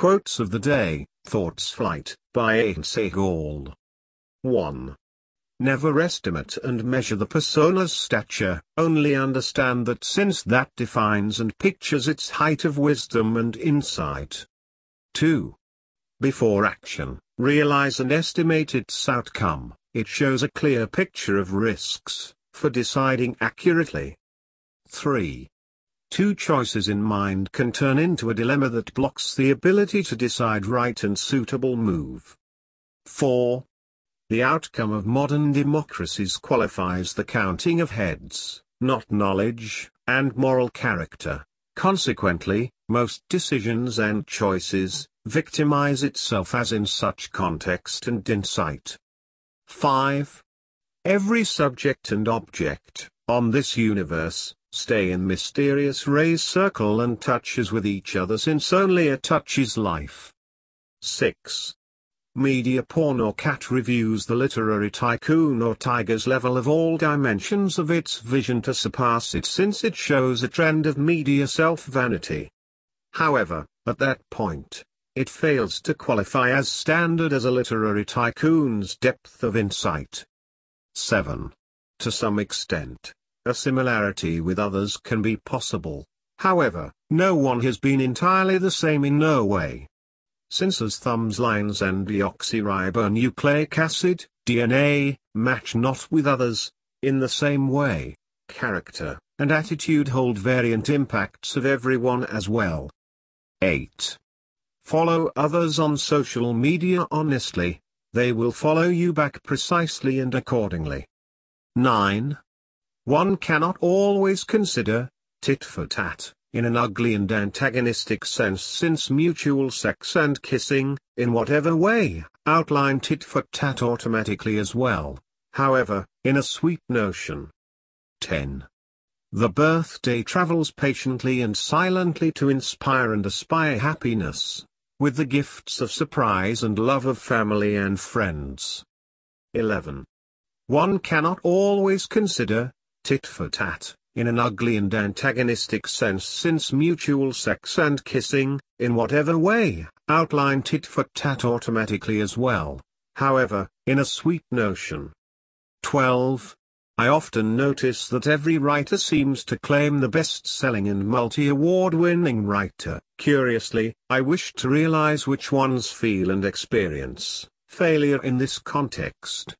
Quotes of the Day, Thoughts Flight, by Ayn Gall. 1. Never estimate and measure the persona's stature, only understand that since that defines and pictures its height of wisdom and insight. 2. Before action, realize and estimate its outcome, it shows a clear picture of risks, for deciding accurately. 3. Two choices in mind can turn into a dilemma that blocks the ability to decide right and suitable move. 4. The outcome of modern democracies qualifies the counting of heads, not knowledge, and moral character. Consequently, most decisions and choices, victimize itself as in such context and insight. 5. Every subject and object, on this universe, stay in mysterious rays circle and touches with each other since only a touch is life. 6. Media porn or cat reviews the literary tycoon or tiger's level of all dimensions of its vision to surpass it since it shows a trend of media self-vanity. However, at that point, it fails to qualify as standard as a literary tycoon's depth of insight. 7. To some extent, a similarity with others can be possible. However, no one has been entirely the same in no way. Since as thumbs lines and deoxyribonucleic acid, DNA, match not with others, in the same way, character and attitude hold variant impacts of everyone as well. 8. Follow others on social media honestly, they will follow you back precisely and accordingly. 9. One cannot always consider, tit for tat, in an ugly and antagonistic sense since mutual sex and kissing, in whatever way, outline tit for tat automatically as well, however, in a sweet notion. 10. The birthday travels patiently and silently to inspire and aspire happiness, with the gifts of surprise and love of family and friends. 11. One cannot always consider, tit for tat, in an ugly and antagonistic sense since mutual sex and kissing, in whatever way, outline tit for tat automatically as well, however, in a sweet notion. 12. I often notice that every writer seems to claim the best-selling and multi-award-winning writer. Curiously, I wish to realize which ones feel and experience failure in this context.